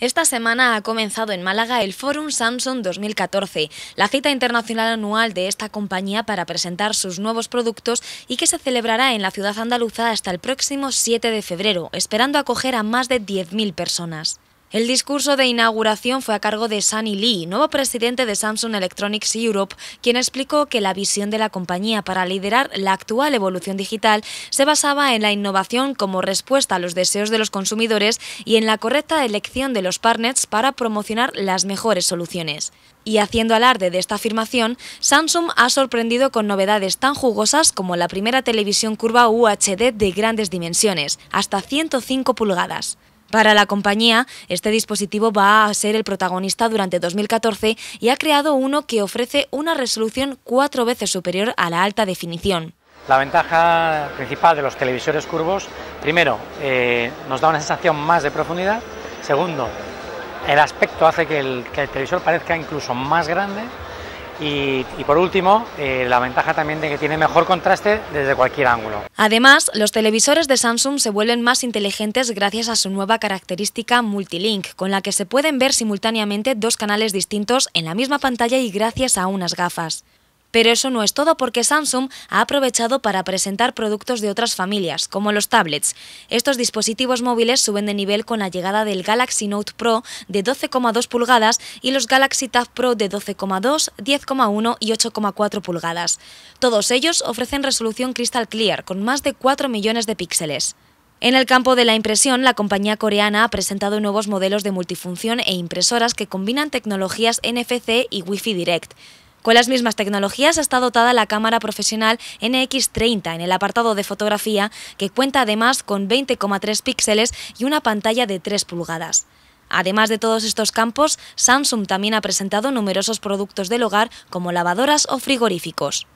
Esta semana ha comenzado en Málaga el Forum Samsung 2014, la cita internacional anual de esta compañía para presentar sus nuevos productos y que se celebrará en la ciudad andaluza hasta el próximo 7 de febrero, esperando acoger a más de 10.000 personas. El discurso de inauguración fue a cargo de Sunny Lee, nuevo presidente de Samsung Electronics Europe, quien explicó que la visión de la compañía para liderar la actual evolución digital se basaba en la innovación como respuesta a los deseos de los consumidores y en la correcta elección de los partners para promocionar las mejores soluciones. Y haciendo alarde de esta afirmación, Samsung ha sorprendido con novedades tan jugosas como la primera televisión curva UHD de grandes dimensiones, hasta 105 pulgadas. Para la compañía, este dispositivo va a ser el protagonista durante 2014 y ha creado uno que ofrece una resolución cuatro veces superior a la alta definición. La ventaja principal de los televisores curvos, primero, eh, nos da una sensación más de profundidad, segundo, el aspecto hace que el televisor parezca incluso más grande y, por último, eh, la ventaja también de que tiene mejor contraste desde cualquier ángulo. Además, los televisores de Samsung se vuelven más inteligentes gracias a su nueva característica Multilink, con la que se pueden ver simultáneamente dos canales distintos en la misma pantalla y gracias a unas gafas. Pero eso no es todo porque Samsung ha aprovechado para presentar productos de otras familias, como los tablets. Estos dispositivos móviles suben de nivel con la llegada del Galaxy Note Pro de 12,2 pulgadas y los Galaxy Tab Pro de 12,2, 10,1 y 8,4 pulgadas. Todos ellos ofrecen resolución Crystal Clear con más de 4 millones de píxeles. En el campo de la impresión, la compañía coreana ha presentado nuevos modelos de multifunción e impresoras que combinan tecnologías NFC y Wi-Fi Direct. Con las mismas tecnologías está dotada la cámara profesional NX30 en el apartado de fotografía, que cuenta además con 20,3 píxeles y una pantalla de 3 pulgadas. Además de todos estos campos, Samsung también ha presentado numerosos productos del hogar como lavadoras o frigoríficos.